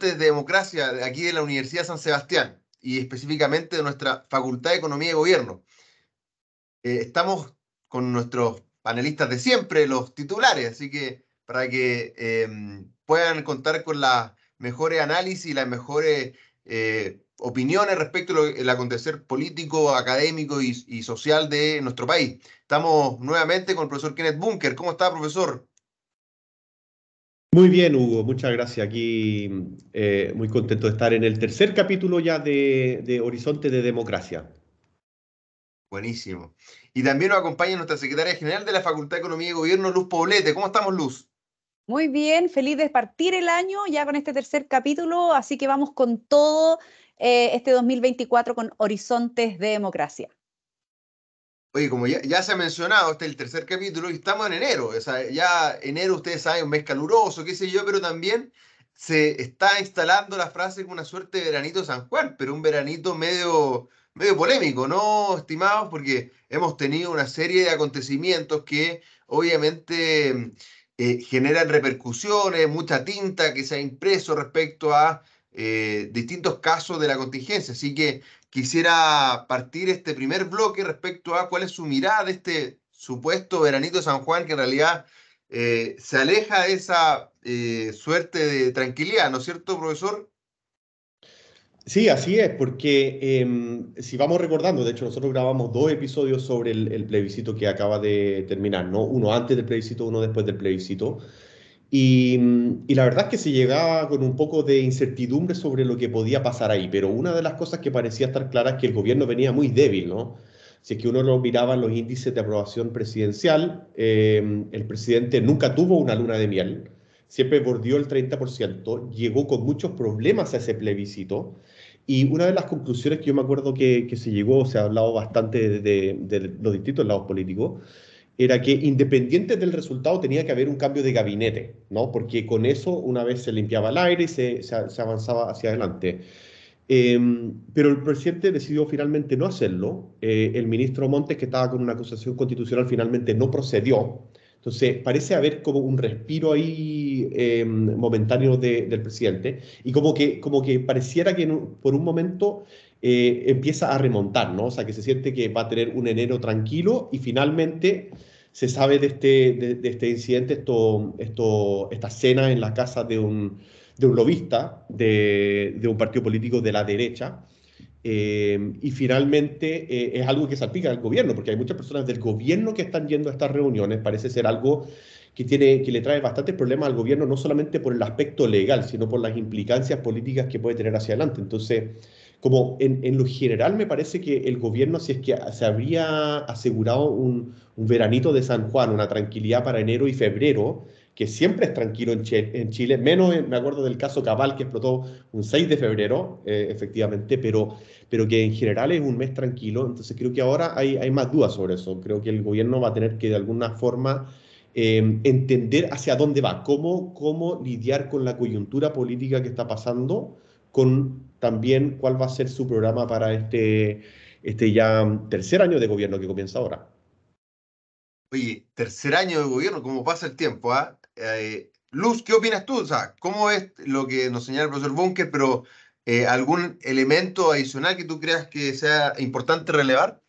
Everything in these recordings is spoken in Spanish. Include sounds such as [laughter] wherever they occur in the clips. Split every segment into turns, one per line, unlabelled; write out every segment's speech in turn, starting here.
de democracia aquí de la Universidad San Sebastián y específicamente de nuestra Facultad de Economía y Gobierno. Eh, estamos con nuestros panelistas de siempre, los titulares, así que para que em, puedan contar con las mejores análisis y las mejores eh, opiniones respecto al acontecer político, académico y, y, social de nuestro país. Estamos nuevamente con el profesor Kenneth Bunker. ¿Cómo está, profesor?
Muy bien, Hugo, muchas gracias. Aquí eh, muy contento de estar en el tercer capítulo ya
de, Horizonte de Democracia. Buenísimo. Y también nos acompaña nuestra secretaria general de la Facultad de Economía y Gobierno, Luz Poblete. ¿Cómo estamos, Luz?
Muy bien, feliz de partir el año ya con este tercer capítulo, así que vamos con todo eh, este 2024 con Horizontes de Democracia.
Oye, como ya, se ha mencionado, este es el tercer capítulo y estamos en enero. ya enero, ustedes saben, un mes caluroso, qué sé yo, pero también se está instalando la frase con una suerte de veranito San Juan, pero un veranito medio, medio polémico, ¿no, estimados? Porque hemos tenido una serie de acontecimientos que obviamente eh, generan repercusiones, mucha tinta que se ha impreso respecto a eh, distintos casos de la contingencia. Así que quisiera partir este primer bloque respecto a cuál es su mirada de este supuesto veranito de San Juan, que en realidad eh, se aleja de esa eh, suerte de tranquilidad, ¿no es cierto, profesor? Sí, así es,
porque em, si vamos recordando, de hecho nosotros grabamos dos episodios sobre el, el, plebiscito que acaba de terminar, ¿no? Uno antes del plebiscito, uno después del plebiscito. Mm, y, la verdad es que se llegaba con un poco de incertidumbre sobre lo que podía pasar ahí, pero una de las cosas que parecía estar clara es que el gobierno venía muy débil, ¿no? Si es que uno lo miraba en los índices de aprobación presidencial, eh, el presidente nunca tuvo una luna de miel, siempre bordeó el 30%, llegó con muchos problemas a ese plebiscito, y una de las conclusiones que yo me acuerdo que, se llegó, se ha hablado bastante de, de los distintos lados políticos, era que independiente del resultado tenía que haber un cambio de gabinete, ¿no? Porque con eso una vez se limpiaba el aire y se, avanzaba hacia adelante. Em, pero el presidente decidió finalmente no hacerlo. Eh, el ministro Montes, que estaba con una acusación constitucional, finalmente no procedió. Entonces, parece haber como un respiro ahí em, momentáneo del presidente y como que, como que pareciera que por un momento eh, empieza a remontar, ¿no? O sea, que se siente que va a tener un enero tranquilo y finalmente se sabe de este, de, este incidente, esto, esto, esta cena en la casa de un, de lobista de, un partido político de la derecha. Eh, y finalmente eh, es algo que salpica al gobierno, porque hay muchas personas del gobierno que están yendo a estas reuniones. Parece ser algo que, tiene, que le trae bastante problemas al gobierno, no solamente por el aspecto legal, sino por las implicancias políticas que puede tener hacia adelante. Entonces, como en, lo general me parece que el gobierno, si es que se habría asegurado un, veranito de San Juan, una tranquilidad para enero y febrero, que siempre es tranquilo en, Chile, menos eh, me acuerdo del caso Cabal que explotó un 6 de febrero, eh, efectivamente, pero, pero que en general es un mes tranquilo, entonces creo que ahora hay, hay más dudas sobre eso, creo que el gobierno va a tener que de alguna forma... Em, entender hacia dónde va, cómo, cómo lidiar con la coyuntura política que está pasando, con también cuál va a ser su programa para este, este ya tercer año de gobierno que comienza ahora.
Oye, tercer año de gobierno, ¿cómo pasa el tiempo? Ah? ¿eh? Luz, ¿qué opinas tú? O sea, ¿cómo es lo que nos señala el profesor Bunker, pero eh, algún elemento adicional que tú creas que sea importante relevar?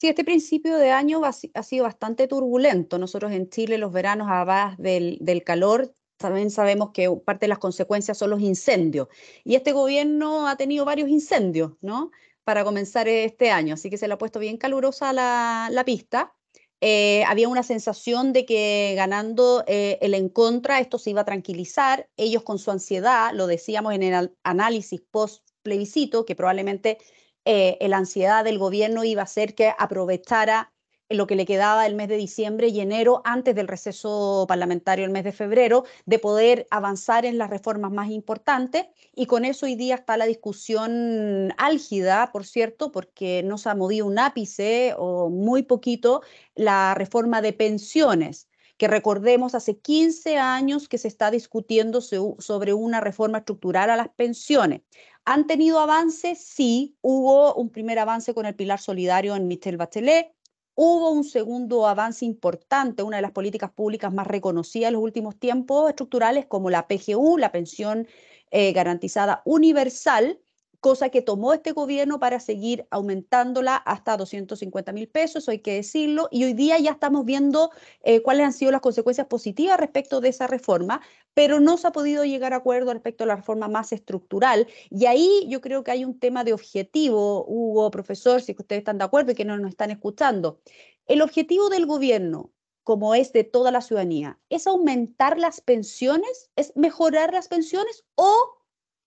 Sí, este principio de año ha sido bastante turbulento. Nosotros en Chile los veranos a base del, del calor también sabemos que parte de las consecuencias son los incendios. Y este gobierno ha tenido varios incendios, ¿no? Para comenzar este año, así que se le ha puesto bien calurosa la, pista. Eh, había una sensación de que ganando eh, el en contra esto se iba a tranquilizar. Ellos con su ansiedad, lo decíamos en el análisis post plebiscito, que probablemente eh, la ansiedad del gobierno iba a ser que aprovechara lo que le quedaba el mes de diciembre y enero antes del receso parlamentario el mes de febrero, de poder avanzar en las reformas más importantes. Y con eso hoy día está la discusión álgida, por cierto, porque no se ha movido un ápice o muy poquito la reforma de pensiones que recordemos hace 15 años que se está discutiendo sobre una reforma estructural a las pensiones. ¿Han tenido avances? Sí, hubo un primer avance con el pilar solidario en Michel Bachelet, Hubo un segundo avance importante, una de las políticas públicas más reconocidas en los últimos tiempos estructurales, como la PGU, la pensión eh, garantizada universal, cosa que tomó este gobierno para seguir aumentándola hasta 250 mil pesos, hay que decirlo, y hoy día ya estamos viendo eh, cuáles han sido las consecuencias positivas respecto de esa reforma, pero no se ha podido llegar a acuerdo respecto a la reforma más estructural, y ahí yo creo que hay un tema de objetivo, Hugo, profesor, si ustedes están de acuerdo y que no nos están escuchando. El objetivo del gobierno como es de toda la ciudadanía, es aumentar las pensiones, es mejorar las pensiones o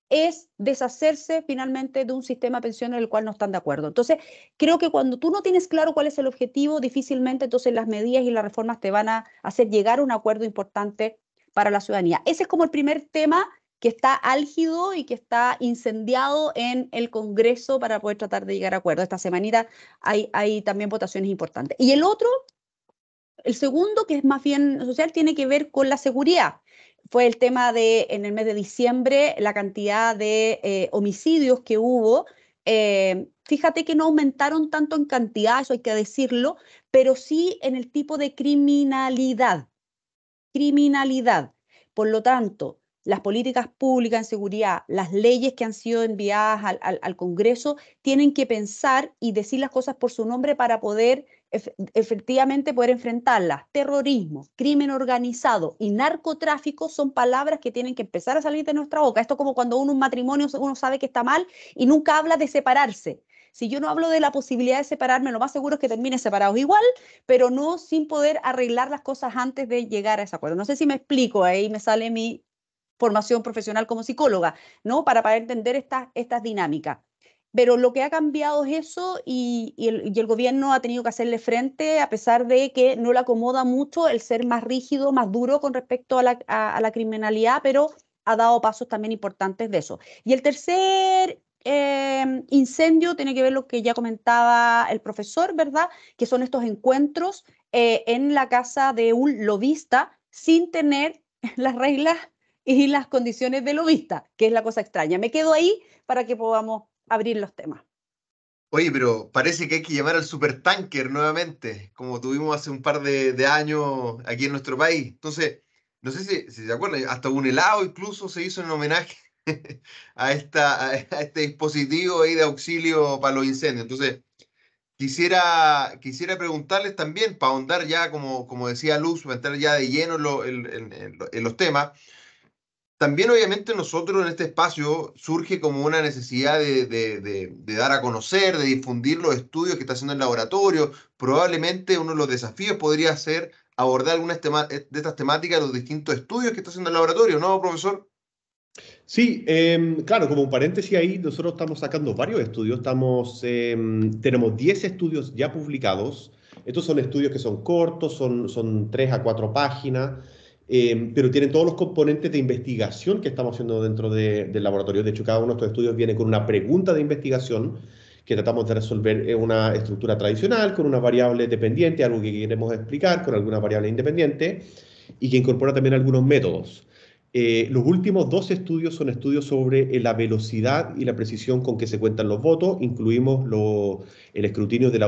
es deshacerse finalmente de un sistema de pensiones el cual no están de acuerdo. Entonces, creo que cuando tú no tienes claro cuál es el objetivo, difícilmente entonces las medidas y las reformas te van a hacer llegar a un acuerdo importante para la ciudadanía. Ese es como el primer tema que está álgido y que está incendiado en el Congreso para poder tratar de llegar a acuerdo Esta semanita hay también votaciones importantes. Y el otro, el segundo, que es más bien social, tiene que ver con la seguridad fue el tema de, en el mes de diciembre, la cantidad de eh, homicidios que hubo. Eh, fíjate que no aumentaron tanto en cantidad, eso hay que decirlo, pero sí en el tipo de criminalidad. Criminalidad. Por lo tanto, las políticas públicas en seguridad, las leyes que han sido enviadas al Congreso, tienen que pensar y decir las cosas por su nombre para poder efectivamente poder enfrentarlas. Terrorismo, crimen organizado y narcotráfico son palabras que tienen que empezar a salir de nuestra boca. Esto como cuando uno un matrimonio uno sabe que está mal y nunca habla de separarse. Si yo no hablo de la posibilidad de separarme, lo más seguro es que termine separados igual, pero no sin poder arreglar las cosas antes de llegar a ese acuerdo. No sé si me explico, ahí me sale mi formación profesional como psicóloga, ¿no? Para poder entender estas dinámicas pero lo que ha cambiado es eso y, el, gobierno ha tenido que hacerle frente a pesar de que no le acomoda mucho el ser más rígido, más duro con respecto a la, criminalidad, pero ha dado pasos también importantes de eso. Y el tercer eh, incendio tiene que ver lo que ya comentaba el profesor, ¿verdad? Que son estos encuentros eh, en la casa de un lobista sin tener [laughs] las reglas y las condiciones de lobista, que es la cosa extraña. Me quedo ahí para que podamos abrir
los temas. Oye, pero parece que hay que llamar al supertanker nuevamente, como tuvimos hace un par de, años aquí en nuestro país. Entonces, no sé si, se acuerdan, hasta un helado incluso se hizo en homenaje [laughs] a, esta, a este dispositivo ahí de auxilio para los incendios. Entonces, quisiera, quisiera preguntarles también, para ahondar ya, como, como decía Luz, para entrar ya de lleno en los temas, también obviamente nosotros en este espacio surge como una necesidad de, dar a conocer, de difundir los estudios que está haciendo el laboratorio. Probablemente uno de los desafíos podría ser abordar algunas eh, de estas temáticas, los distintos estudios que está haciendo el laboratorio, ¿no, profesor? Sí, em, claro, como un paréntesis ahí, nosotros estamos sacando varios
estudios, estamos, em, tenemos 10 estudios ya publicados, estos son estudios que son cortos, son, son 3 a 4 páginas, Em, pero tienen todos los componentes de investigación que estamos haciendo dentro del laboratorio. De hecho, cada uno de estos estudios viene con una pregunta de investigación que tratamos de resolver en una estructura tradicional, con una variable dependiente, algo que queremos explicar, con alguna variable independiente, y que incorpora también algunos métodos. Eh, los últimos dos estudios son estudios sobre eh, la velocidad y la precisión con que se cuentan los votos. Incluimos el escrutinio del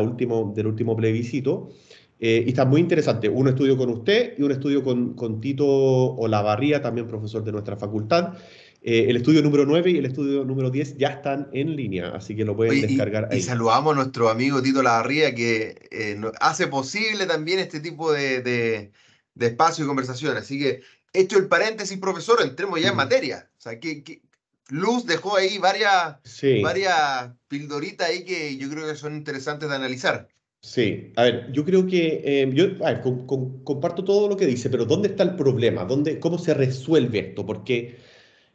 último plebiscito. Eh, y está muy interesante, un estudio con usted y un estudio con, con Tito Olavarría, también profesor de nuestra facultad. Eh, el estudio número 9 y el estudio número 10 ya están en línea, así
que lo pueden descargar y, ahí. Y saludamos a nuestro amigo Tito Olavarría, que eh, hace posible también este tipo de, de, de, espacio y conversación. Así que, hecho el paréntesis, profesor, entremos ya en materia. O sea, que, Luz dejó ahí varias, varias pildoritas ahí que yo creo que son interesantes de analizar.
Sí, a ver,
yo creo que
em, yo a ver, comparto todo lo que dice, pero ¿dónde está el problema? ¿Dónde, ¿Cómo se resuelve esto? Porque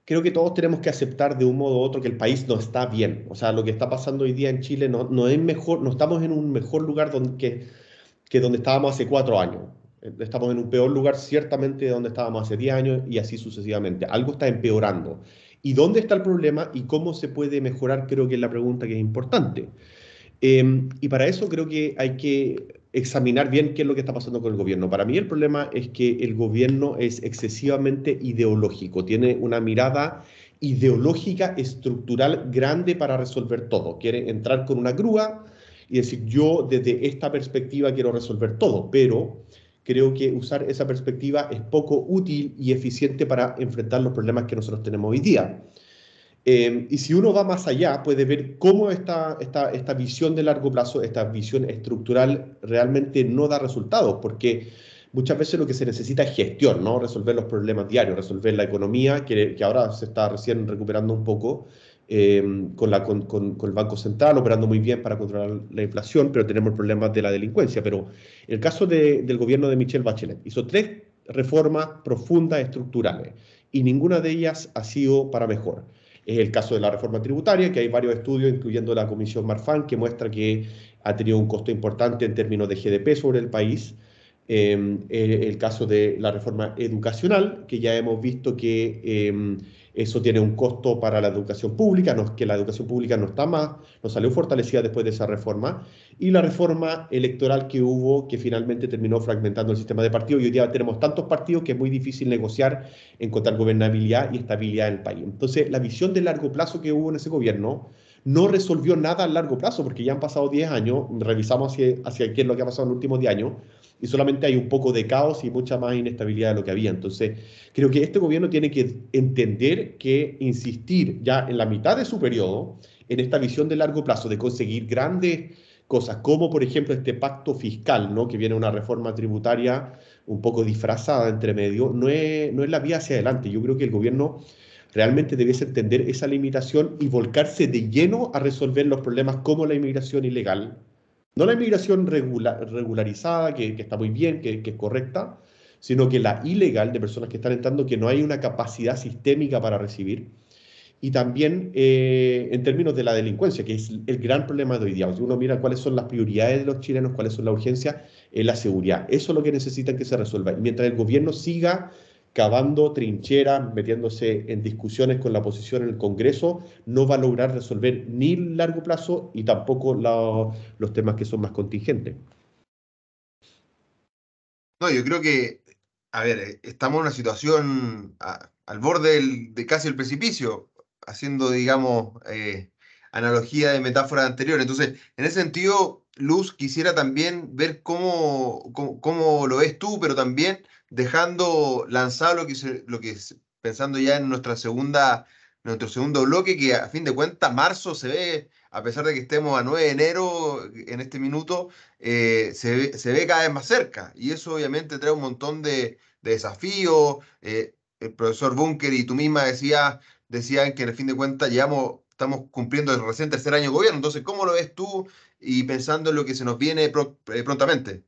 creo que todos tenemos que aceptar de un modo u otro que el país no está bien. O sea, lo que está pasando hoy día en Chile no, es mejor, no estamos en un mejor lugar que donde estábamos hace cuatro años. Eh, estamos en un peor lugar ciertamente de donde estábamos hace diez años y así sucesivamente. Algo está empeorando. ¿Y dónde está el problema y cómo se puede mejorar? Creo que es la pregunta que es importante. Em, y para eso creo que hay que examinar bien qué es lo que está pasando con el gobierno. Para mí el problema es que el gobierno es excesivamente ideológico, tiene una mirada ideológica estructural grande para resolver todo. Quiere entrar con una grúa y decir, yo desde esta perspectiva quiero resolver todo, pero creo que usar esa perspectiva es poco útil y eficiente para enfrentar los problemas que nosotros tenemos hoy día. Em, y si uno va más allá, puede ver cómo esta, visión de largo plazo, esta visión estructural realmente no da resultados, porque muchas veces lo que se necesita es gestión, ¿no? Resolver los problemas diarios, resolver la economía, que, ahora se está recién recuperando un poco, em, con, el Banco Central operando muy bien para controlar la inflación, pero tenemos problemas de la delincuencia. Pero el caso del gobierno de Michelle Bachelet hizo tres reformas profundas estructurales y ninguna de ellas ha sido para mejor. Es el caso de la reforma tributaria, que hay varios estudios, incluyendo la Comisión Marfan, que muestra que ha tenido un costo importante en términos de GDP sobre el país. Em, el caso de la reforma educacional, que ya hemos visto que em, eso tiene un costo para la educación pública, que la educación pública no está más, no salió fortalecida después de esa reforma, y la reforma electoral que hubo, que finalmente terminó fragmentando el sistema de partidos, y hoy día tenemos tantos partidos que es muy difícil negociar, en encontrar gobernabilidad y estabilidad en el país. Entonces, la visión de largo plazo que hubo en ese gobierno, no resolvió nada a largo plazo, porque ya han pasado 10 años, revisamos hacia, hacia qué es lo que ha pasado en los últimos 10 años, y solamente hay un poco de caos y mucha más inestabilidad de lo que había. Entonces, creo que este gobierno tiene que entender que insistir ya en la mitad de su periodo, en esta visión de largo plazo, de conseguir grandes cosas, como por ejemplo este pacto fiscal, ¿no? que viene una reforma tributaria un poco disfrazada entre medio, no no es la vía hacia adelante. Yo creo que el gobierno realmente debiese entender esa limitación y volcarse de lleno a resolver los problemas como la inmigración ilegal, no la inmigración regularizada, que, está muy bien, que, es correcta, sino que la ilegal de personas que están entrando, que no hay una capacidad sistémica para recibir. Y también eh, en términos de la delincuencia, que es el gran problema de hoy día. si uno mira cuáles son las prioridades de los chilenos, cuáles son la urgencia es la seguridad. Eso es lo que necesitan que se resuelva. Y mientras el gobierno siga cavando trincheras, metiéndose en discusiones con la oposición en el Congreso, no va a lograr resolver ni el largo plazo y tampoco los temas que son más contingentes.
No, yo creo que, a ver, eh, estamos en una situación al borde de casi el precipicio, haciendo, digamos, eh, analogía de metáfora anterior. Entonces, en ese sentido, Luz, quisiera también ver cómo, cómo, cómo lo ves tú, pero también dejando lanzado lo que, lo que es, pensando ya en nuestra segunda, nuestro segundo bloque, que a fin de cuentas marzo se ve, a pesar de que estemos a 9 de enero en este minuto, eh, se, ve, se, ve, cada vez más cerca. Y eso obviamente trae un montón de, desafíos. Eh, el profesor Bunker y tú misma decían que en el fin de cuentas llevamos, estamos cumpliendo el recién tercer año de gobierno. Entonces, ¿cómo lo ves tú y pensando en lo que se nos viene eh, prontamente?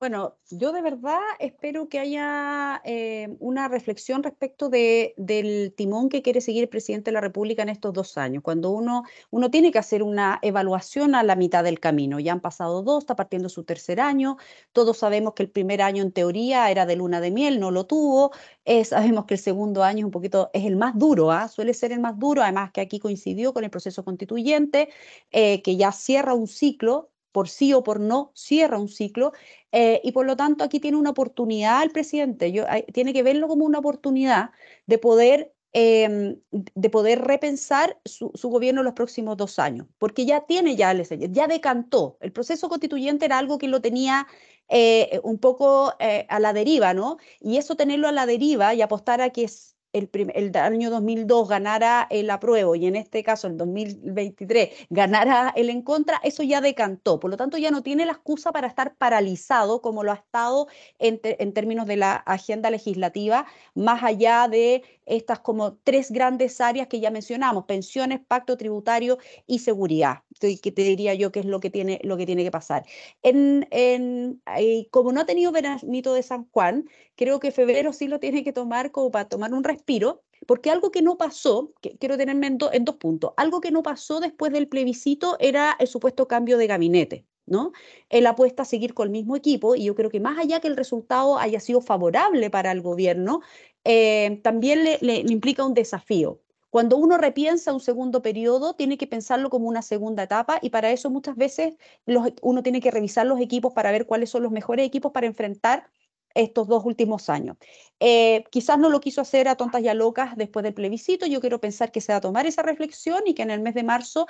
Bueno, yo de verdad espero que haya eh, una reflexión respecto del timón que quiere seguir el presidente de la República en estos dos años. Cuando uno, tiene que hacer una evaluación a la mitad del camino, ya han pasado dos, está partiendo su tercer año, todos sabemos que el primer año en teoría era de luna de miel, no lo tuvo, eh, sabemos que el segundo año es un poquito, es el más duro, ¿ah? suele ser el más duro, además que aquí coincidió con el proceso constituyente, eh, que ya cierra un ciclo, por sí o por no cierra un ciclo eh, y por lo tanto aquí tiene una oportunidad el presidente, Yo, tiene que verlo como una oportunidad de poder, em, de poder repensar su, gobierno en los próximos dos años, porque ya tiene ya e, ya decantó, el proceso constituyente era algo que lo tenía eh, un poco eh, a la deriva, ¿no? Y eso tenerlo a la deriva y apostar a que es el, año 2002 ganara el apruebo y en este caso el 2023 ganara el en contra, eso ya decantó. Por lo tanto, ya no tiene la excusa para estar paralizado como lo ha estado en, términos de la agenda legislativa, más allá de estas como tres grandes áreas que ya mencionamos, pensiones, pacto tributario y seguridad, que te diría yo que es lo que tiene, lo que, tiene que pasar. En, eh, como no ha tenido veranito de San Juan, creo que febrero sí lo tiene que tomar como para tomar un respiro, porque algo que no pasó, que quiero tenerme en, dos puntos, algo que no pasó después del plebiscito era el supuesto cambio de gabinete. ¿No? el apuesta a seguir con el mismo equipo y yo creo que más allá que el resultado haya sido favorable para el gobierno, eh, también le, implica un desafío. Cuando uno repiensa un segundo periodo, tiene que pensarlo como una segunda etapa y para eso muchas veces uno tiene que revisar los equipos para ver cuáles son los mejores equipos para enfrentar estos dos últimos años. Eh, quizás no lo quiso hacer a tontas y a locas después del plebiscito. Yo quiero pensar que se va a tomar esa reflexión y que en el mes de marzo,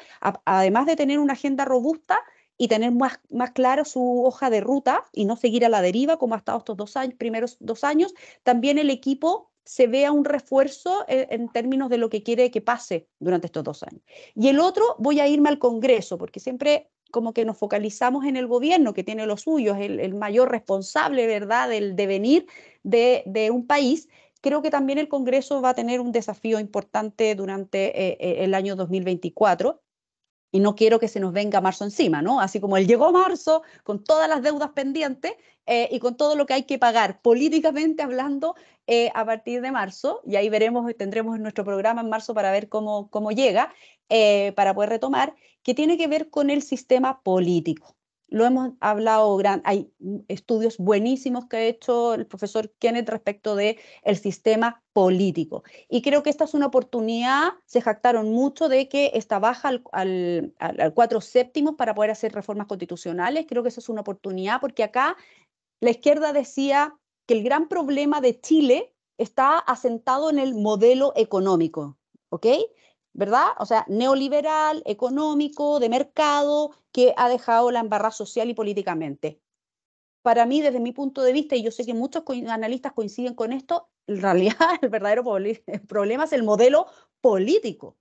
además de tener una agenda robusta, y tener más, más clara su hoja de ruta y no seguir a la deriva como ha estado estos dos años, primeros dos años, también el equipo se vea un refuerzo en, términos de lo que quiere que pase durante estos dos años. Y el otro, voy a irme al Congreso, porque siempre como que nos focalizamos en el gobierno, que tiene los suyos, el, el mayor responsable, ¿verdad?, del devenir de, un país, creo que también el Congreso va a tener un desafío importante durante eh, eh, el año 2024 y no quiero que se nos venga marzo encima, ¿no? Así como él llegó marzo con todas las deudas pendientes eh, y con todo lo que hay que pagar políticamente hablando eh, a partir de marzo, y ahí veremos, tendremos nuestro programa en marzo para ver cómo, cómo llega, eh, para poder retomar, que tiene que ver con el sistema político. Lo hemos hablado, hay estudios buenísimos que ha hecho el profesor Kenneth respecto del el sistema político. Y creo que esta es una oportunidad, se jactaron mucho de que esta baja al, al, al cuatro séptimos para poder hacer reformas constitucionales, creo que esa es una oportunidad porque acá la izquierda decía que el gran problema de Chile está asentado en el modelo económico, ¿ok? ¿verdad? O sea, neoliberal, económico, de mercado, que ha dejado la embarra social y políticamente. Para mí, desde mi punto de vista, y yo sé que muchos analistas coinciden con esto, en [laughs] realidad el verdadero problema es el modelo político.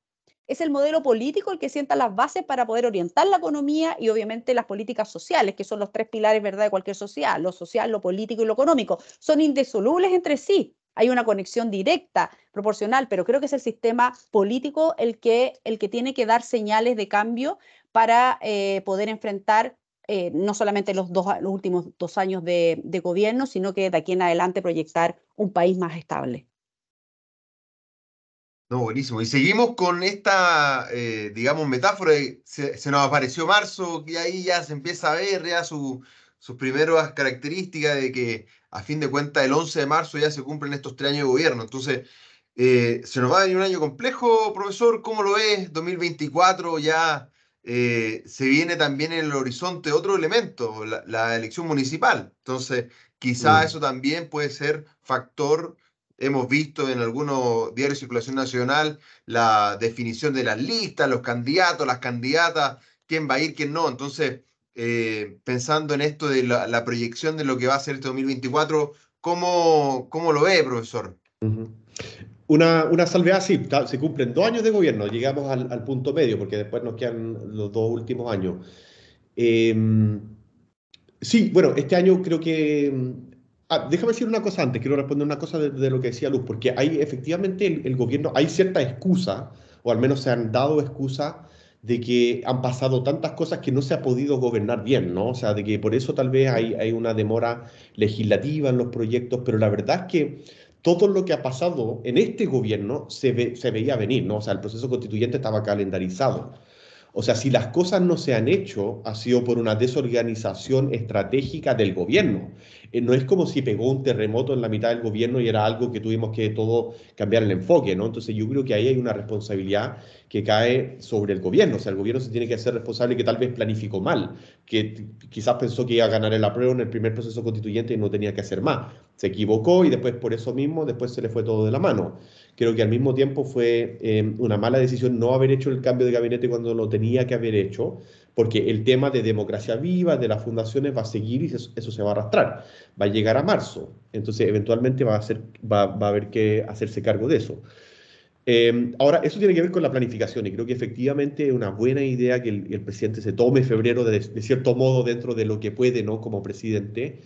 Es el modelo político el que sienta las bases para poder orientar la economía y obviamente las políticas sociales, que son los tres pilares ¿verdad? de cualquier sociedad, lo social, lo político y lo económico. Son indisolubles entre sí hay una conexión directa, proporcional, pero creo que es el sistema político el que, el que tiene que dar señales de cambio para eh, poder enfrentar eh, no solamente los, dos, los últimos dos años de, gobierno, sino que de aquí en adelante proyectar un país más estable.
No, buenísimo. Y seguimos con esta, eh, digamos, metáfora. se, nos apareció marzo, que ahí ya se empieza a ver ya su, sus primeras características de que a fin de cuentas, el 11 de marzo ya se cumplen estos tres años de gobierno. Entonces, eh, se nos va a venir un año complejo, profesor. ¿Cómo lo es? 2024 ya eh, se viene también en el horizonte otro elemento, la, elección municipal. Entonces, quizá mm. eso también puede ser factor. Hemos visto en algunos diarios de circulación nacional la definición de las listas, los candidatos, las candidatas, quién va a ir, quién no. Entonces, eh, pensando en esto de la, proyección de lo que va a ser este 2024, ¿cómo, cómo lo ve, profesor?
Una, una salvedad, así, se cumplen dos años de gobierno, llegamos al, punto medio, porque después nos quedan los dos últimos años. Em, sí, bueno, este año creo que... Mm, ah, déjame decir una cosa antes, quiero responder una cosa de, lo que decía Luz, porque hay efectivamente el, el, gobierno, hay cierta excusa, o al menos se han dado excusas de que han pasado tantas cosas que no se ha podido gobernar bien, ¿no? O sea, de que por eso tal vez hay, una demora legislativa en los proyectos, pero la verdad es que todo lo que ha pasado en este gobierno se, se veía venir, ¿no? O sea, el proceso constituyente estaba calendarizado. O sea, si las cosas no se han hecho, ha sido por una desorganización estratégica del gobierno. Eh, no es como si pegó un terremoto en la mitad del gobierno y era algo que tuvimos que todo cambiar el enfoque, ¿no? Entonces yo creo que ahí hay una responsabilidad que cae sobre el gobierno. O sea, el gobierno se tiene que hacer responsable que tal vez planificó mal, que quizás pensó que iba a ganar el apruebo en el primer proceso constituyente y no tenía que hacer más. Se equivocó y después por eso mismo, después se le fue todo de la mano. Creo que al mismo tiempo fue eh, una mala decisión no haber hecho el cambio de gabinete cuando lo tenía que haber hecho, porque el tema de democracia viva, de las fundaciones, va a seguir y eso, se va a arrastrar. Va a llegar a marzo, entonces eventualmente va a, haber que hacerse cargo de eso. Eh, ahora, eso tiene que ver con la planificación y creo que efectivamente es una buena idea que el, presidente se tome febrero de, cierto modo dentro de lo que puede, ¿no? Como presidente,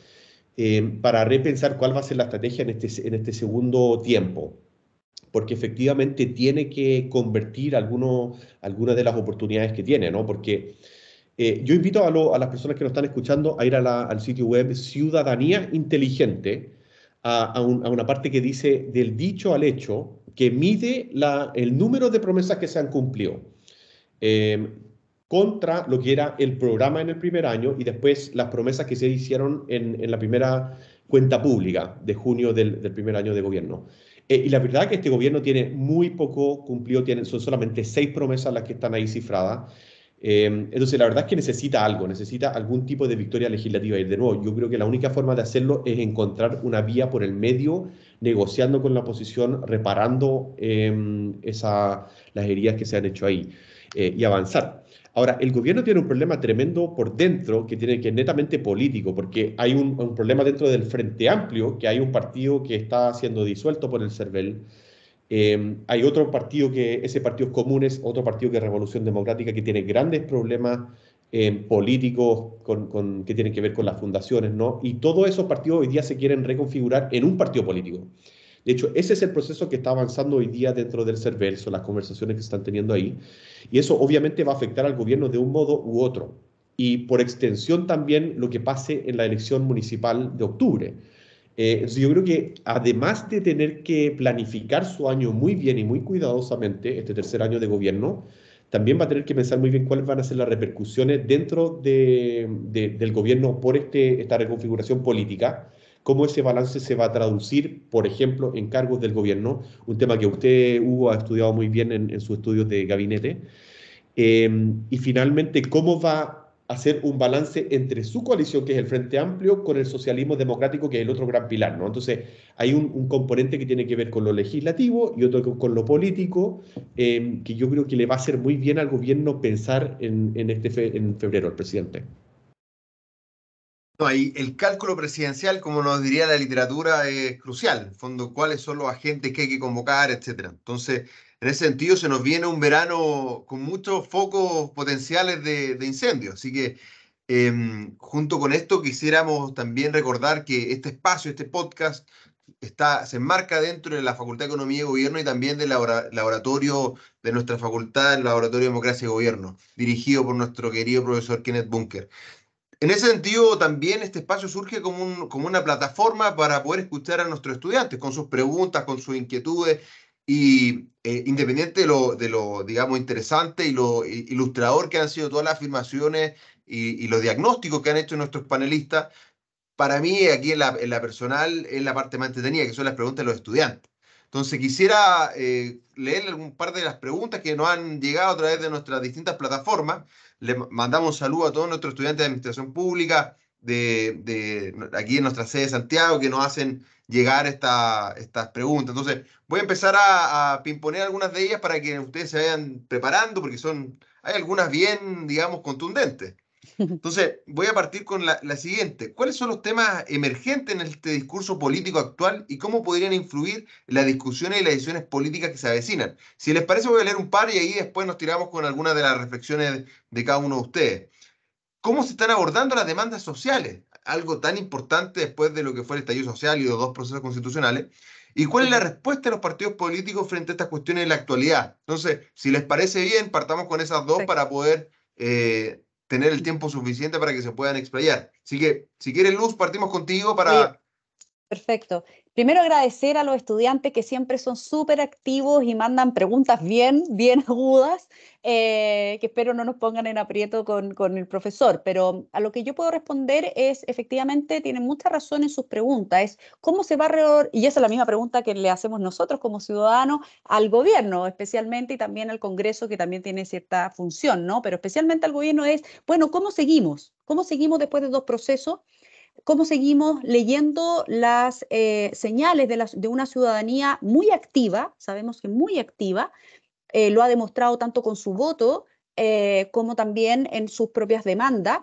eh, para repensar cuál va a ser la estrategia en este, este segundo tiempo porque efectivamente tiene que convertir algunas de las oportunidades que tiene, ¿no? Porque eh, yo invito a, las personas que nos están escuchando a ir al sitio web Ciudadanía Inteligente, a, una parte que dice del dicho al hecho, que mide el número de promesas que se han cumplido. Em, contra lo que era el programa en el primer año y después las promesas que se hicieron en, la primera cuenta pública de junio del, primer año de gobierno. Eh, y la verdad es que este gobierno tiene muy poco cumplido, tienen, son solamente seis promesas las que están ahí cifradas. Em, entonces, la verdad es que necesita algo, necesita algún tipo de victoria legislativa. Y de nuevo, yo creo que la única forma de hacerlo es encontrar una vía por el medio, negociando con la oposición, reparando em, las heridas que se han hecho ahí eh, y avanzar. Ahora, el gobierno tiene un problema tremendo por dentro que tiene que es netamente político, porque hay un, problema dentro del Frente Amplio, que hay un partido que está siendo disuelto por el CERVEL. Em, hay otro partido que, ese partido es Comunes, otro partido que es Revolución Democrática, que tiene grandes problemas em, políticos con, que tienen que ver con las fundaciones, ¿no? Y todos esos partidos hoy día se quieren reconfigurar en un partido político. De hecho, ese es el proceso que está avanzando hoy día dentro del CERVEL, son las conversaciones que están teniendo ahí. Y eso obviamente va a afectar al gobierno de un modo u otro. Y por extensión también lo que pase en la elección municipal de octubre. Eh, yo creo que además de tener que planificar su año muy bien y muy cuidadosamente, este tercer año de gobierno, también va a tener que pensar muy bien cuáles van a ser las repercusiones dentro del gobierno por este, esta reconfiguración política cómo ese balance se va a traducir, por ejemplo, en cargos del gobierno, un tema que usted, Hugo, ha estudiado muy bien en, sus estudios de gabinete. Em, y finalmente, cómo va a hacer un balance entre su coalición, que es el Frente Amplio, con el socialismo democrático, que es el otro gran pilar. ¿no? Entonces, hay un, componente que tiene que ver con lo legislativo y otro con lo político, em, que yo creo que le va a hacer muy bien al gobierno pensar en, este en febrero, al presidente
ahí el cálculo presidencial, como nos diría la literatura, es crucial. En fondo, cuáles son los agentes que hay que convocar, etcétera. Entonces, en ese sentido, se nos viene un verano con muchos focos potenciales de, incendio. Así que, em, junto con esto, quisiéramos también recordar que este espacio, este podcast, está, se enmarca dentro de la Facultad de Economía y Gobierno y también del laboratorio de nuestra facultad, el Laboratorio de Democracia y Gobierno, dirigido por nuestro querido profesor Kenneth Bunker. En ese sentido, también este espacio surge como, una plataforma para poder escuchar a nuestros estudiantes con sus preguntas, con sus inquietudes, y eh, independiente de lo, digamos, interesante y lo ilustrador que han sido todas las afirmaciones y, los diagnósticos que han hecho nuestros panelistas, para mí aquí en la, en la personal en la parte más entretenida, que son las preguntas de los estudiantes. Entonces quisiera eh, leerle leer algún par de las preguntas que nos han llegado a través de nuestras distintas plataformas. Le mandamos un saludo a todos nuestros estudiantes de Administración Pública de, aquí en nuestra sede de Santiago que nos hacen llegar estas preguntas. Entonces voy a empezar a, a pimponer algunas de ellas para que ustedes se vayan preparando porque son, hay algunas bien, digamos, contundentes. Entonces, voy a partir con la, siguiente. ¿Cuáles son los temas emergentes en este discurso político actual y cómo podrían influir las discusiones y las decisiones políticas que se avecinan? Si les parece, voy a leer un par y ahí después nos tiramos con algunas de las reflexiones de cada uno de ustedes. ¿Cómo se están abordando las demandas sociales? Algo tan importante después de lo que fue el estallido social y los dos procesos constitucionales. ¿Y cuál es la respuesta de los partidos políticos frente a estas cuestiones en la actualidad? Entonces, si les parece bien, partamos con esas dos para poder eh, tener el tiempo suficiente para que se puedan explayar. Así que, si quieres, Luz, partimos contigo para...
Perfecto. Primero agradecer a los estudiantes que siempre son súper activos y mandan preguntas bien, bien [laughs] agudas, eh, que espero no nos pongan en aprieto con, el profesor, pero a lo que yo puedo responder es, efectivamente, tienen mucha razón en sus preguntas, es cómo se va a y esa es la misma pregunta que le hacemos nosotros como ciudadanos al gobierno, especialmente, y también al Congreso, que también tiene cierta función, ¿no? Pero especialmente al gobierno es, bueno, ¿cómo seguimos? ¿Cómo seguimos después de dos procesos? cómo seguimos leyendo las eh, señales de, de, una ciudadanía muy activa, sabemos que muy activa, eh, lo ha demostrado tanto con su voto eh, como también en sus propias demandas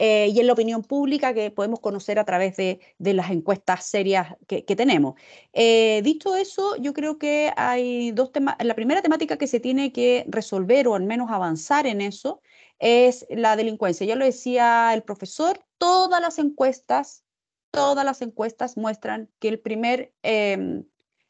y en la opinión pública que podemos conocer a través de, las encuestas serias que, que tenemos. dicho eso, yo creo que hay dos temas. La primera temática que se tiene que resolver o al menos avanzar en eso es la delincuencia. Ya lo decía el profesor, todas las encuestas, todas las encuestas muestran que el primer, em,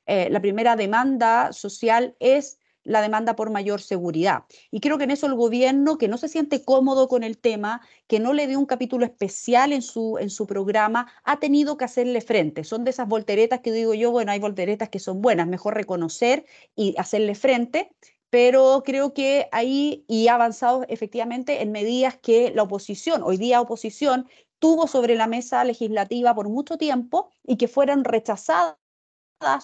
eh, la primera demanda social es la demanda por mayor seguridad. Y creo que en eso el gobierno, que no se siente cómodo con el tema, que no le dio un capítulo especial en su, en su programa, ha tenido que hacerle frente. Son de esas volteretas que digo yo, bueno, hay volteretas que son buenas, mejor reconocer y hacerle frente pero creo que ahí y avanzado efectivamente en medidas que la oposición, hoy día oposición, tuvo sobre la mesa legislativa por mucho tiempo y que fueron rechazadas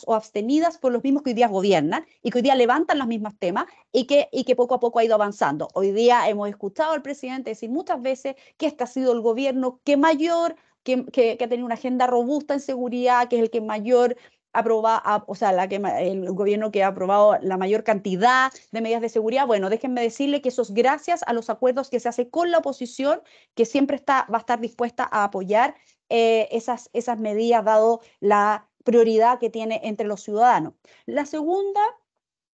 o abstenidas por los mismos que hoy día gobiernan y que hoy día levantan los mismos temas y que, y que poco a poco ha ido avanzando. Hoy día hemos escuchado al presidente decir muchas veces que este ha sido el gobierno que mayor, que ha tenido una agenda robusta en seguridad, que es el que mayor aprobado, o sea, la que, el gobierno que ha aprobado la mayor cantidad de medidas de seguridad. Bueno, déjenme decirle que eso es gracias a los acuerdos que se hace con la oposición, que siempre está, va a estar dispuesta a apoyar eh, esas, esas medidas, dado la prioridad que tiene entre los ciudadanos. La segunda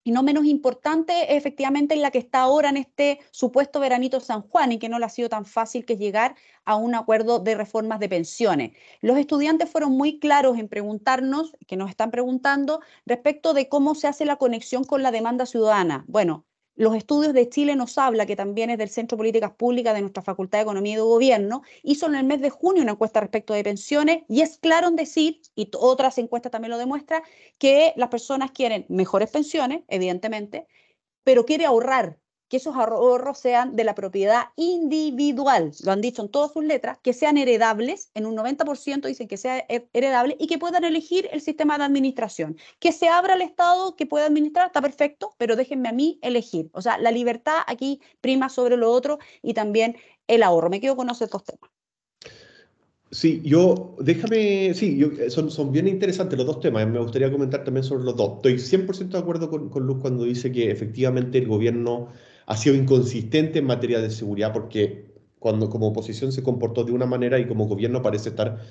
y no menos importante, efectivamente, en la que está ahora en este supuesto veranito San Juan, y que no le ha sido tan fácil que llegar a un acuerdo de reformas de pensiones. Los estudiantes fueron muy claros en preguntarnos, que nos están preguntando, respecto de cómo se hace la conexión con la demanda ciudadana. Bueno, los estudios de Chile nos habla, que también es del Centro de Políticas Públicas de nuestra Facultad de Economía y de Gobierno, hizo en el mes de junio una encuesta respecto de pensiones y es claro en decir, y otras encuestas también lo demuestran, que las personas quieren mejores pensiones, evidentemente, pero quiere ahorrar que esos ahorros sean de la propiedad individual, lo han dicho en todas sus letras, que sean heredables, en un 90% dicen que sea heredable y que puedan elegir el sistema de administración. Que se abra el Estado, que pueda administrar, está perfecto, pero déjenme a mí elegir. O sea, la libertad aquí prima sobre lo otro y también el ahorro. Me quedo con esos dos temas.
Sí, yo, déjame, sí, eh, son, bien interesantes los dos temas, me gustaría comentar también sobre los dos. Estoy 100% de acuerdo con Luz cuando dice que efectivamente el gobierno ha sido inconsistente en materia de seguridad porque cuando como oposición se comportó de una manera y como gobierno parece estar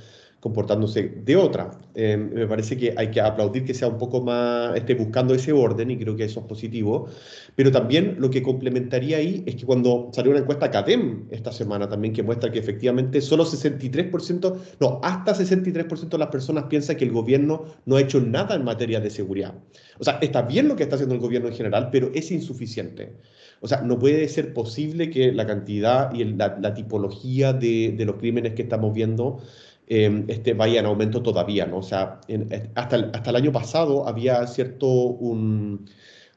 comportándose de otra. Em, me parece que hay que aplaudir que sea un poco más, esté buscando ese orden y creo que eso es positivo, pero también lo que complementaría ahí es que cuando salió una encuesta CATEM esta semana también que muestra que efectivamente solo 63%, no, hasta 63% de las personas piensa que el gobierno no ha hecho nada en materia de seguridad. O sea, está bien lo que está haciendo el gobierno en general, pero es insuficiente. O sea, no puede ser posible que la cantidad y la, tipología de los crímenes que estamos viendo Em, este, vaya en aumento todavía, ¿no? O sea, eh, hasta, el, hasta el año pasado había cierto un...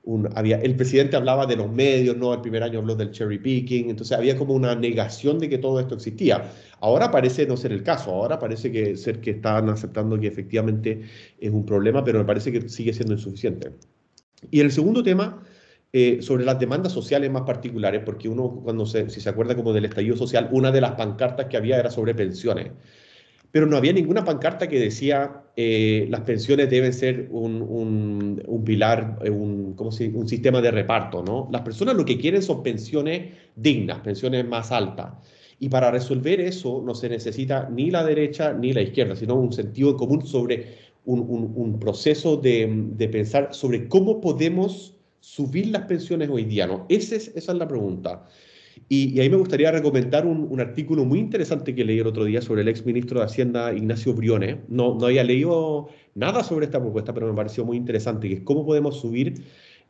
el presidente hablaba de los medios, ¿no? El primer año habló del cherry picking, entonces había como una negación de que todo esto existía. Ahora parece no ser el caso, ahora parece que ser que están aceptando que efectivamente es un problema, pero me parece que sigue siendo insuficiente. Y el segundo tema, eh, sobre las demandas sociales más particulares, porque uno, cuando se, si se acuerda como del estallido social, una de las pancartas que había era sobre pensiones pero no había ninguna pancarta que decía eh, las pensiones deben ser un, un, un pilar, eh, un, ¿cómo se un sistema de reparto, ¿no? Las personas lo que quieren son pensiones dignas, pensiones más altas. Y para resolver eso no se necesita ni la derecha ni la izquierda, sino un sentido común sobre un, un, un proceso de, de, pensar sobre cómo podemos subir las pensiones hoy día. ¿no? es, esa es la pregunta. Y, ahí me gustaría recomendar un, artículo muy interesante que leí el otro día sobre el ex ministro de Hacienda Ignacio Briones. No, no había leído nada sobre esta propuesta, pero me pareció muy interesante, que es cómo podemos subir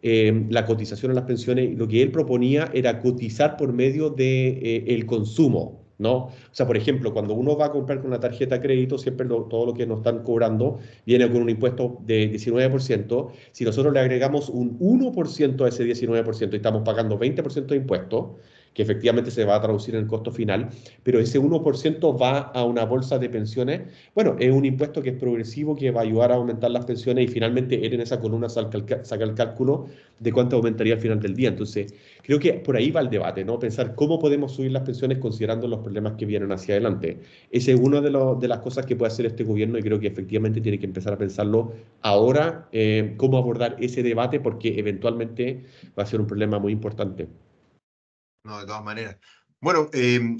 eh, la cotización a las pensiones. Lo que él proponía era cotizar por medio del de, eh, consumo. ¿no? O sea, por ejemplo, cuando uno va a comprar con una tarjeta de crédito, siempre todo lo que nos están cobrando viene con un impuesto de 19%. Si nosotros le agregamos un 1% a ese 19% y estamos pagando 20% de impuesto, que efectivamente se va a traducir en el costo final, pero ese 1% va a una bolsa de pensiones. Bueno, es un impuesto que es progresivo, que va a ayudar a aumentar las pensiones y finalmente él en esa columna saca el cálculo de cuánto aumentaría al final del día. Entonces, creo que por ahí va el debate, ¿no? Pensar cómo podemos subir las pensiones considerando los problemas que vienen hacia adelante. Esa es una de, las cosas que puede hacer este gobierno y creo que efectivamente tiene que empezar a pensarlo ahora, eh, cómo abordar ese debate, porque eventualmente va a ser un problema muy importante
de todas maneras. Bueno, em,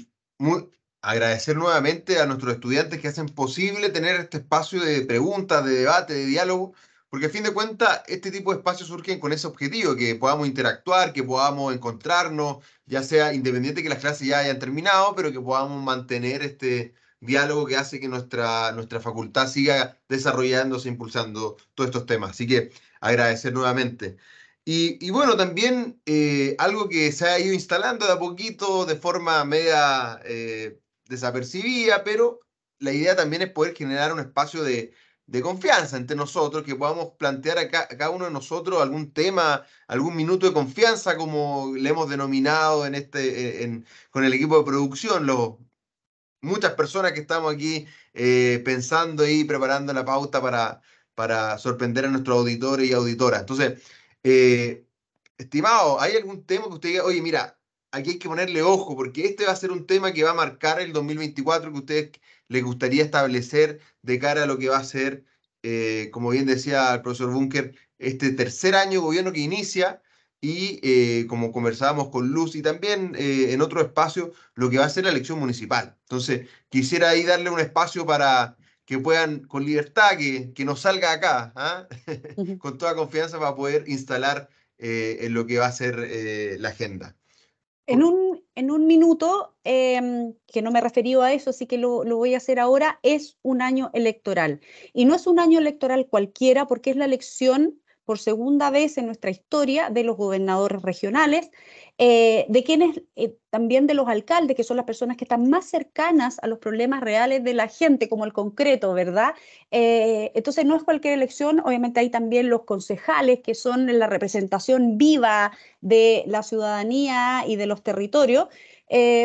agradecer nuevamente a nuestros estudiantes que hacen posible tener este espacio de preguntas, de debate, de diálogo, porque a fin de cuentas este tipo de espacios surgen con ese objetivo, que podamos interactuar, que podamos encontrarnos, ya sea independiente que las clases ya hayan terminado, pero que podamos mantener este diálogo que hace que nuestra, nuestra facultad siga desarrollándose, impulsando todos estos temas. Así que agradecer nuevamente. Y, bueno, también eh, algo que se ha ido instalando de a poquito, de forma media eh, desapercibida, pero la idea también es poder generar un espacio de, confianza entre nosotros, que podamos plantear a, cada uno de nosotros algún tema, algún minuto de confianza, como le hemos denominado en este, con el equipo de producción, los, muchas personas que estamos aquí eh, pensando y preparando la pauta para, para sorprender a nuestros auditores y auditoras. Entonces, eh, estimado, ¿hay algún tema que usted diga, oye, mira, aquí hay que ponerle ojo, porque este va a ser un tema que va a marcar el 2024 que a ustedes les gustaría establecer de cara a lo que va a ser, eh, como bien decía el profesor Bunker, este tercer año de gobierno que inicia y eh, como conversábamos con Luz y también en otro espacio, lo que va a ser la elección municipal. Entonces, quisiera ahí darle un espacio para, que puedan con libertad, que, que nos salga acá, ¿ah? [laughs] con toda confianza para poder instalar eh, en lo que va a ser eh, la agenda.
En un, en un minuto, em, que no me he referido a eso, así que lo, lo, voy a hacer ahora, es un año electoral. Y no es un año electoral cualquiera porque es la elección por segunda vez en nuestra historia de los gobernadores regionales, eh, de quienes eh, también de los alcaldes, que son las personas que están más cercanas a los problemas reales de la gente, como el concreto, ¿verdad? Eh, entonces no es cualquier elección, obviamente hay también los concejales, que son la representación viva de la ciudadanía y de los territorios.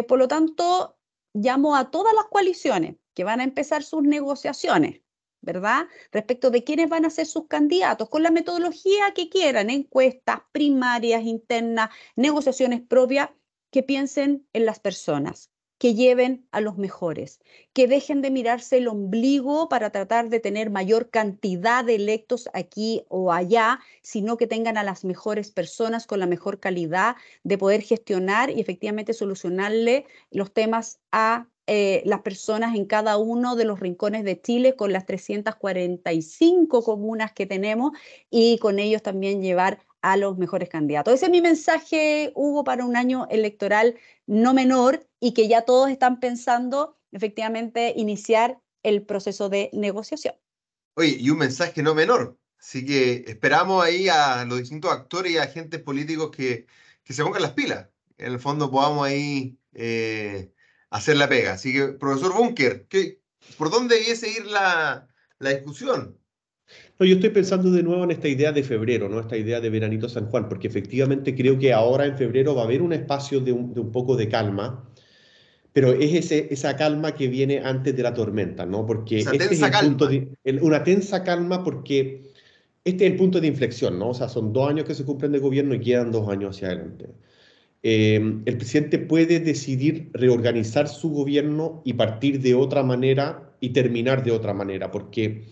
por lo tanto, llamo a todas las coaliciones que van a empezar sus negociaciones ¿verdad? Respecto de quiénes van a ser sus candidatos, con la metodología que quieran, encuestas primarias, internas, negociaciones propias, que piensen en las personas, que lleven a los mejores, que dejen de mirarse el ombligo para tratar de tener mayor cantidad de electos aquí o allá, sino que tengan a las mejores personas con la mejor calidad de poder gestionar y efectivamente solucionarle los temas a eh, las personas en cada uno de los rincones de Chile con las 345 comunas que tenemos y con ellos también llevar a los mejores candidatos. Ese es mi mensaje, Hugo, para un año electoral no menor y que ya todos están pensando efectivamente iniciar el proceso de negociación.
Oye, y un mensaje no menor. Así que esperamos ahí a los distintos actores y agentes políticos que, que se pongan las pilas. En el fondo podamos ahí eh, hacer la pega. Así que, profesor Bunker, ¿qué, ¿por dónde debiese ir la, la discusión? No, yo estoy pensando de nuevo en esta idea de febrero, ¿no? esta idea
de veranito San Juan, porque efectivamente creo que ahora en febrero va a haber un espacio de un, poco de calma, pero es esa calma que viene antes de la tormenta, ¿no? Porque este es Punto una tensa calma porque este es el punto de inflexión, ¿no? O sea, son dos años que se cumplen de gobierno y quedan dos años hacia adelante. Eh, el presidente puede decidir reorganizar su gobierno y partir de otra manera y terminar de otra manera, porque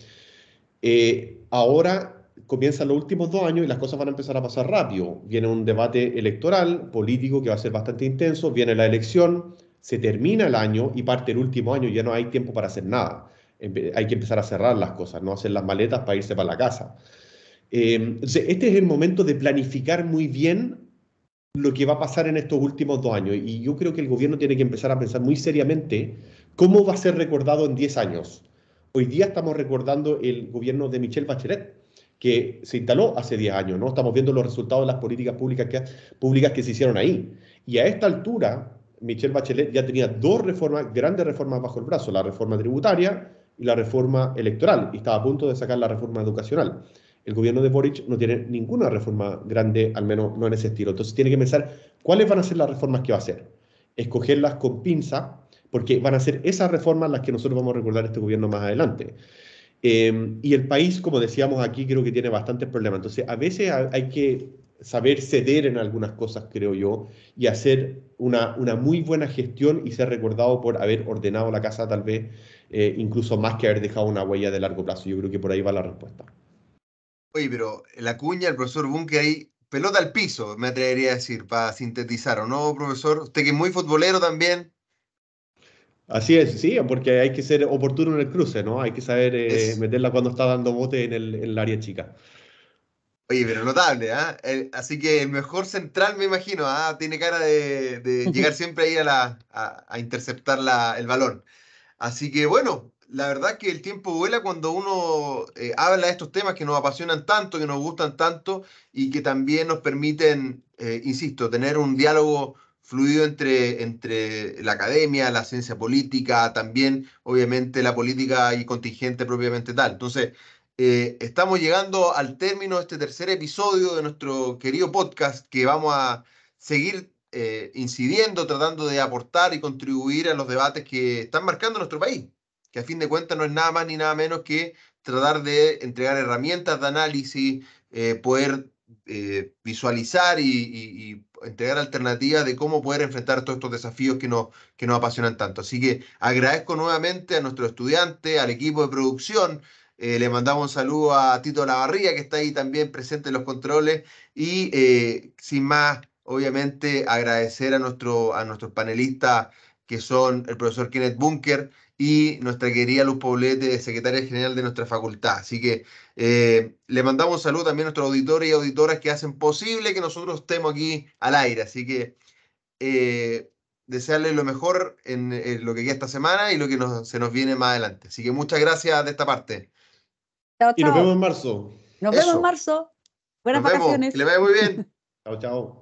eh, ahora comienzan los últimos dos años y las cosas van a empezar a pasar rápido. Viene un debate electoral, político, que va a ser bastante intenso, viene la elección, se termina el año y parte el último año, ya no hay tiempo para hacer nada. Hay que empezar a cerrar las cosas, no hacer las maletas para irse para la casa. Eh, este es el momento de planificar muy bien lo que va a pasar en estos últimos dos años. Y yo creo que el gobierno tiene que empezar a pensar muy seriamente cómo va a ser recordado en 10 años. Hoy día estamos recordando el gobierno de Michelle Bachelet, que se instaló hace 10 años, ¿no? Estamos viendo los resultados de las políticas públicas que, públicas que se hicieron ahí. Y a esta altura, Michelle Bachelet ya tenía dos reformas, grandes reformas bajo el brazo, la reforma tributaria y la reforma electoral, y estaba a punto de sacar la reforma educacional. El gobierno de Boric no tiene ninguna reforma grande, al menos no en ese estilo. Entonces tiene que pensar cuáles van a ser las reformas que va a hacer. Escogerlas con pinza, porque van a ser esas reformas las que nosotros vamos a recordar este gobierno más adelante. Em, y el país, como decíamos aquí, creo que tiene bastantes problemas. Entonces, a veces hay que saber ceder en algunas cosas, creo yo, y hacer una, muy buena gestión y ser recordado por haber ordenado la casa tal vez, eh, incluso más que haber dejado una huella de largo plazo. Yo creo que por ahí va la respuesta.
Oye, pero la cuña, el profesor Bunke ahí, pelota al piso, me atrevería a decir, para sintetizar, ¿o no, profesor? Usted que es muy futbolero también. Así es, sí, porque hay que ser oportuno en el cruce, ¿no? Hay que
saber eh, meterla cuando está dando bote en el, área chica. Oye, pero
notable, ¿ah? Así que el mejor central, me imagino, ¿ah? Tiene cara de, [laughs] llegar siempre ahí a, interceptar el balón. Así que bueno, la verdad que el tiempo vuela cuando uno eh, habla de estos temas que nos apasionan tanto, que nos gustan tanto y que también nos permiten, eh, insisto, tener un diálogo fluido entre, entre la academia, la ciencia política, también obviamente la política y contingente propiamente tal. Entonces, eh, estamos llegando al término de este tercer episodio de nuestro querido podcast que vamos a seguir incidiendo, tratando de aportar y contribuir a los debates que están marcando nuestro país que a fin de cuentas no es nada más ni nada menos que tratar de entregar herramientas de análisis, eh, poder eh, visualizar y, entregar alternativas de cómo poder enfrentar todos estos desafíos que nos, que nos apasionan tanto. Así que agradezco nuevamente a nuestro estudiante, al equipo de producción. Eh, le mandamos un saludo a Tito Lavarría, que está ahí también presente en los controles. Y sin más, obviamente, agradecer a, nuestro, a nuestros panelistas, que son el profesor Kenneth Bunker y nuestra querida Luz Poblete, secretaria general de nuestra facultad. Así que eh, le mandamos un saludo también a nuestros auditores y auditoras que hacen posible que nosotros estemos aquí al aire. Así que eh, desearles lo mejor en, lo que queda esta semana y lo que se nos viene más adelante. Así que muchas gracias de esta parte. Chao, chao. Y nos vemos en marzo.
Nos vemos en marzo. Buenas nos vacaciones. Que le
vaya muy bien. [laughs] chao, chao.